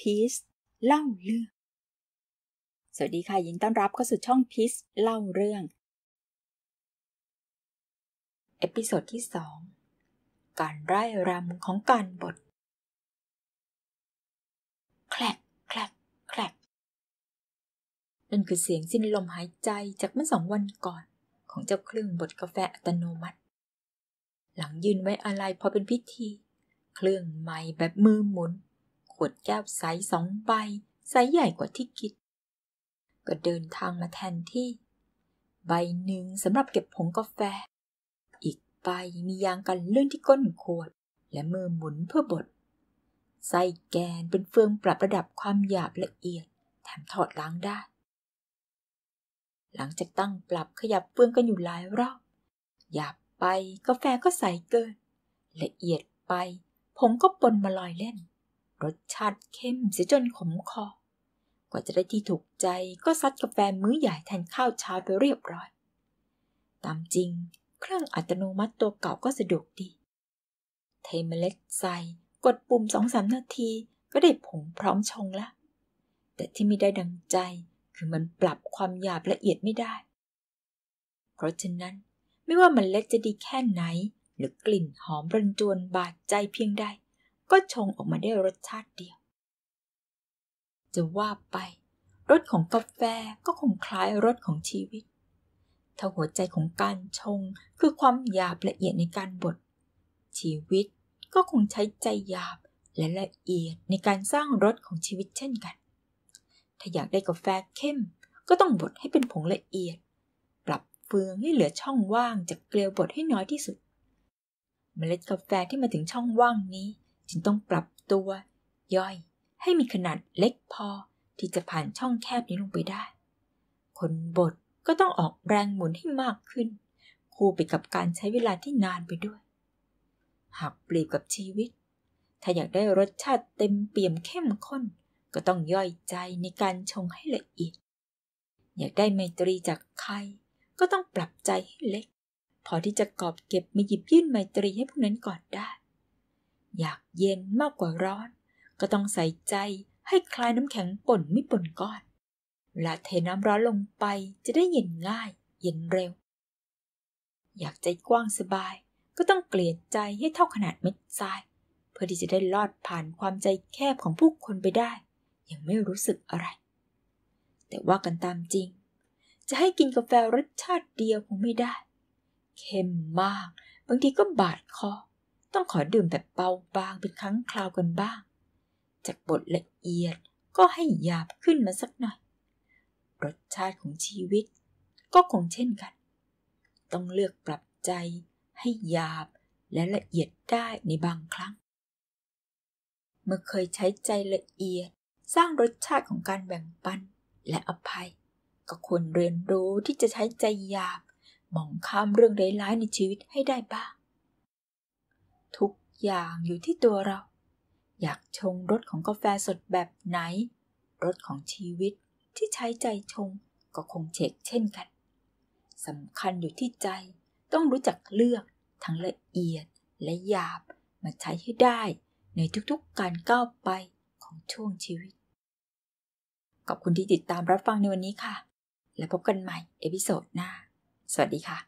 พีซเล่าเรื่อง สวัสดีค่ะยินต้อนรับเข้าสู่ช่องพีซเล่าเรื่อง เอพิโซดที่สอง การไร่รำของการบท แคลกแคลกแคลกนั่นคือเสียงสิ้นลมหายใจจากเมื่อสองวันก่อน ของเจ้าเครื่องบดกาแฟอัตโนมัติ หลังยืนไว้อะไรพอเป็นพิธี เครื่องไม้แบบมือหมุนขวดแก้วใสสองใบใสใหญ่กว่าที่คิดก็เดินทางมาแทนที่ ใบหนึ่งสำหรับเก็บผงกาแฟ อีกใบมียางกันเลื่อนที่ก้นขวดและมือหมุนเพื่อบดใส่แกนเป็นเฟืองปรับระดับความหยาบละเอียดแถมถอดล้างได้หลังจากตั้งปรับขยับเฟืองกันอยู่หลายรอบหยาบไปกาแฟก็ใสเกินละเอียดไปผมก็ปนมาลอยเล่นรสชาติเข้มเสียจนขมคอ กว่าจะได้ที่ถูกใจก็ซัดกาแฟมื้อใหญ่แทนข้าวเช้าไปเรียบร้อย ตามจริงเครื่องอัตโนมัติตัวเก่าก็สะดวกดี เทมเล็ดใส่กดปุ่มสองสามนาทีก็ได้ผงพร้อมชงละ แต่ที่ไม่ได้ดังใจคือมันปรับความหยาบละเอียดไม่ได้ เพราะฉะนั้นไม่ว่ามันเล็ดจะดีแค่ไหนหรือกลิ่นหอมรันจวนบาดใจเพียงใดก็ชงออกมาได้รสชาติเดียว จะว่าไป รสของกาแฟก็คงคล้ายรสของชีวิต ถ้าหัวใจของการชงคือความหยาบละเอียดในการบด ชีวิตก็คงใช้ใจหยาบและละเอียดในการสร้างรสของชีวิตเช่นกัน ถ้าอยากได้กาแฟเข้ม ก็ต้องบดให้เป็นผงละเอียด ปรับเฟืองให้เหลือช่องว่างจากเกลียวบดให้น้อยที่สุด เมล็ดกาแฟที่มาถึงช่องว่างนี้จึงต้องปรับตัวย่อยให้มีขนาดเล็กพอที่จะผ่านช่องแคบนี้ลงไปได้คนบทก็ต้องออกแรงหมุนให้มากขึ้น คู่ไปกับการใช้เวลาที่นานไปด้วย หากปรีบกับชีวิต ถ้าอยากได้รสชาติเต็มเปี่ยมเข้มข้นก็ต้องย่อยใจในการชงให้ละเอียด อยากได้ไมตรีจากใคร ก็ต้องปรับใจให้เล็ก พอที่จะกอบเก็บมาหยิบยื่นไมตรีให้พวกนั้นก่อนได้อยากเย็นมากกว่าร้อน ก็ต้องใส่ใจให้คลายน้ำแข็งป่นไม่ป่นก้อนเวลาเทน้ำร้อนลงไปจะได้เย็นง่าย เย็นเร็ว อยากใจกว้างสบาย ก็ต้อง เกลี่ยใจให้เท่าขนาดเม็ดทราย เพื่อที่จะได้ลอดผ่านความใจแคบของผู้คนไปได้ ยังไม่รู้สึกอะไร แต่ว่ากันตามจริง จะให้กินกาแฟรสชาติเดียวคงไม่ได้เค็มมากบางทีก็บาดคอต้องขอดื่มแบบเบาบางเป็นครั้งคราวกันบ้าง จากบทละเอียดก็ให้หยาบขึ้นมาสักหน่อย รสชาติของชีวิตก็คงเช่นกัน ต้องเลือกปรับใจให้หยาบและละเอียดได้ในบางครั้ง เมื่อเคยใช้ใจละเอียด สร้างรสชาติของการแบ่งปันและอภัย ก็ควรเรียนรู้ที่จะใช้ใจหยาบมองข้ามเรื่องร้ายๆในชีวิตให้ได้บ้างอย่างอยู่ที่ตัวเรา อยากชงรสของกาแฟสดแบบไหนรสของชีวิตที่ใช้ใจชงก็คงเชกเช่นกันสำคัญอยู่ที่ใจต้องรู้จักเลือกทั้งละเอียดและหยาบมาใช้ให้ได้ในทุกๆการก้าวไปของช่วงชีวิตขอบคุณที่ติดตามรับฟังในวันนี้ค่ะ และพบกันใหม่เอพิโซดหน้า สวัสดีค่ะ